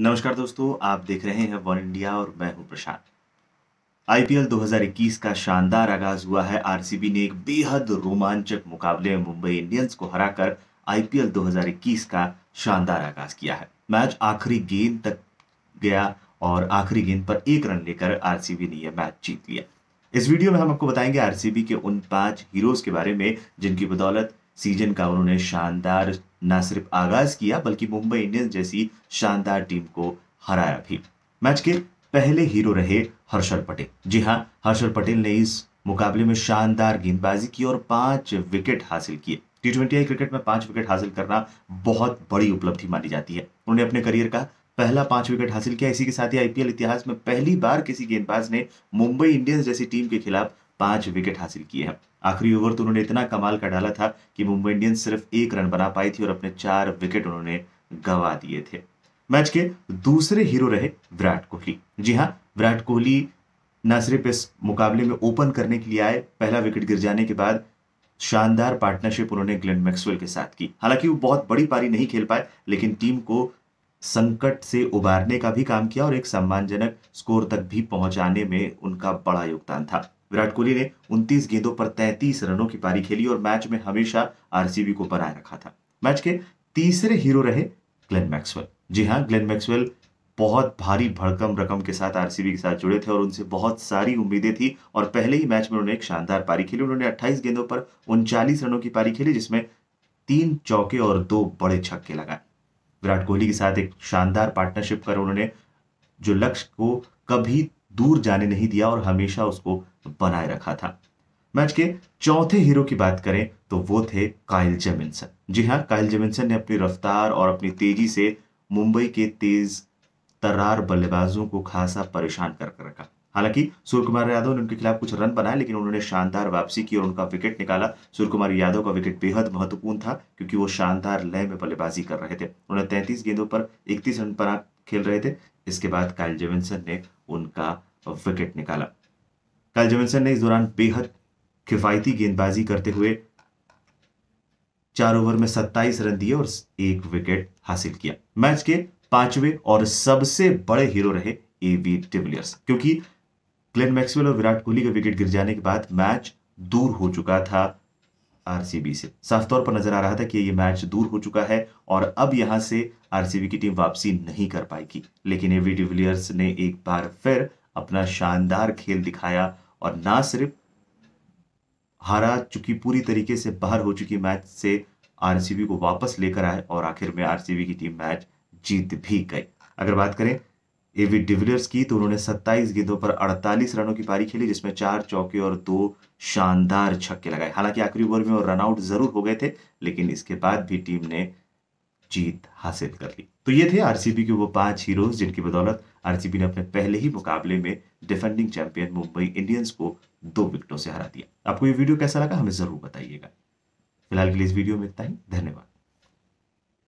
नमस्कार दोस्तों आप देख रहे हैं वन इंडिया और मैं हूं प्रशांत आईपीएल 2021 का शानदार आगाज हुआ है आरसीबी ने एक बेहद रोमांचक मुकाबले में मुंबई इंडियंस को हराकर आईपीएल 2021 का शानदार आगाज किया है मैच आखिरी गेंद तक गया और आखिरी गेंद पर एक रन लेकर आरसीबी ने यह मैच जीत लिया इस वीडियो में हम आपको बताएंगे आरसीबी के उन पांच हीरोज के बारे में जिनकी बदौलत सीजन का उन्होंने शानदार न सिर्फ आगाज किया बल्कि मुंबई इंडियंस जैसी शानदार टीम को हराया भी मैच के पहले हीरो रहे हर्षल पटेल जी हाँ हर्षल पटेल ने इस मुकाबले में शानदार गेंदबाजी की और पांच विकेट हासिल किए टी ट्वेंटी क्रिकेट में पांच विकेट हासिल करना बहुत बड़ी उपलब्धि मानी जाती है उन्होंने अपने करियर का पहला पांच विकेट हासिल किया इसी के साथ ही आईपीएल इतिहास में पहली बार किसी गेंदबाज ने मुंबई इंडियंस जैसी टीम के खिलाफ पांच विकेट हासिल किए हैं आखिरी ओवर तो उन्होंने इतना कमाल का डाला था कि मुंबई इंडियंस सिर्फ एक रन बना पाई थी और अपने चार विकेट उन्होंने गंवा दिए थे मैच के दूसरे हीरो रहे विराट कोहली जी हाँ विराट कोहली न सिर्फ इस मुकाबले में ओपन करने के लिए आए पहला विकेट गिर जाने के बाद शानदार पार्टनरशिप उन्होंने ग्लेन मैक्सवेल के साथ की हालांकि वो बहुत बड़ी पारी नहीं खेल पाए लेकिन टीम को संकट से उबारने का भी काम किया और एक सम्मानजनक स्कोर तक भी पहुंचाने में उनका बड़ा योगदान था विराट कोहली ने 29 गेंदों पर 33 रनों की पारी खेली और मैच में हमेशा आरसीबी को बनाए रखा था मैच के तीसरे हीरो रहे ग्लेन मैक्सवेल जी हाँ ग्लेन मैक्सवेल बहुत भारी भड़कम रकम के साथ आरसीबी के साथ जुड़े थे और उनसे बहुत सारी उम्मीदें थी और पहले ही मैच में उन्होंने एक शानदार पारी खेली उन्होंने 28 गेंदों पर उनचालीस रनों की पारी खेली जिसमें तीन चौके और दो बड़े छक्के लगाए विराट कोहली के साथ एक शानदार पार्टनरशिप कर उन्होंने जो लक्ष्य को कभी दूर जाने नहीं दिया और हमेशा उसको बनाए रखा था मैच के चौथे हीरो की बात करें तो वो थे काइल जेमिनसन जी हाँ काइल जेमिनसन ने अपनी रफ्तार और अपनी तेजी से मुंबई के तेज तर्रार बल्लेबाजों को खासा परेशान कर रखा हालांकि सूर्यकुमार यादव ने उनके खिलाफ कुछ रन बनाए लेकिन उन्होंने शानदार वापसी की और उनका विकेट निकाला सूर्यकुमार यादव का विकेट बेहद महत्वपूर्ण था क्योंकि वो शानदार लय में बल्लेबाजी कर रहे थे उन्होंने तैंतीस गेंदों पर इकतीस रन बना खेल रहे थे इसके बाद काइल जेविनसन ने उनका विकेट निकाला काइल जेमिसन ने इस दौरान बेहद किफायती गेंदबाजी करते हुए चार ओवर में 27 रन दिए और एक विकेट हासिल किया मैच के पांचवें और सबसे बड़े हीरो रहे ए डिविलियर्स क्योंकि ग्लेन मैक्सवेल और विराट कोहली के विकेट गिर जाने के बाद मैच दूर हो चुका था आरसीबी से साफ तौर पर नजर आ रहा था कि ये मैच दूर हो चुका है और अब यहां से आरसीबी की टीम वापसी नहीं कर पाएगी लेकिन एवी डिविलियर्स ने एक बार फिर अपना शानदार खेल दिखाया और ना सिर्फ हारा चुकी पूरी तरीके से बाहर हो चुकी मैच से आरसीबी को वापस लेकर आए और आखिर में आरसीबी की टीम मैच जीत भी गई अगर बात करें एवी डिविलियर्स की तो उन्होंने 27 गेंदों पर 48 रनों की पारी खेली जिसमें चार चौके और दो शानदार छक्के लगाए हालांकि आखिरी ओवर में वो रनआउट जरूर हो गए थे लेकिन इसके बाद भी टीम ने जीत हासिल कर ली तो ये थे आरसीबी के वो पांच हीरोज जिनकी बदौलत आरसीबी ने अपने पहले ही मुकाबले में डिफेंडिंग चैंपियन मुंबई इंडियंस को दो विकेटों से हरा दिया आपको ये वीडियो कैसा लगा हमें जरूर बताइएगा फिलहाल के लिए इस वीडियो में इतना ही धन्यवाद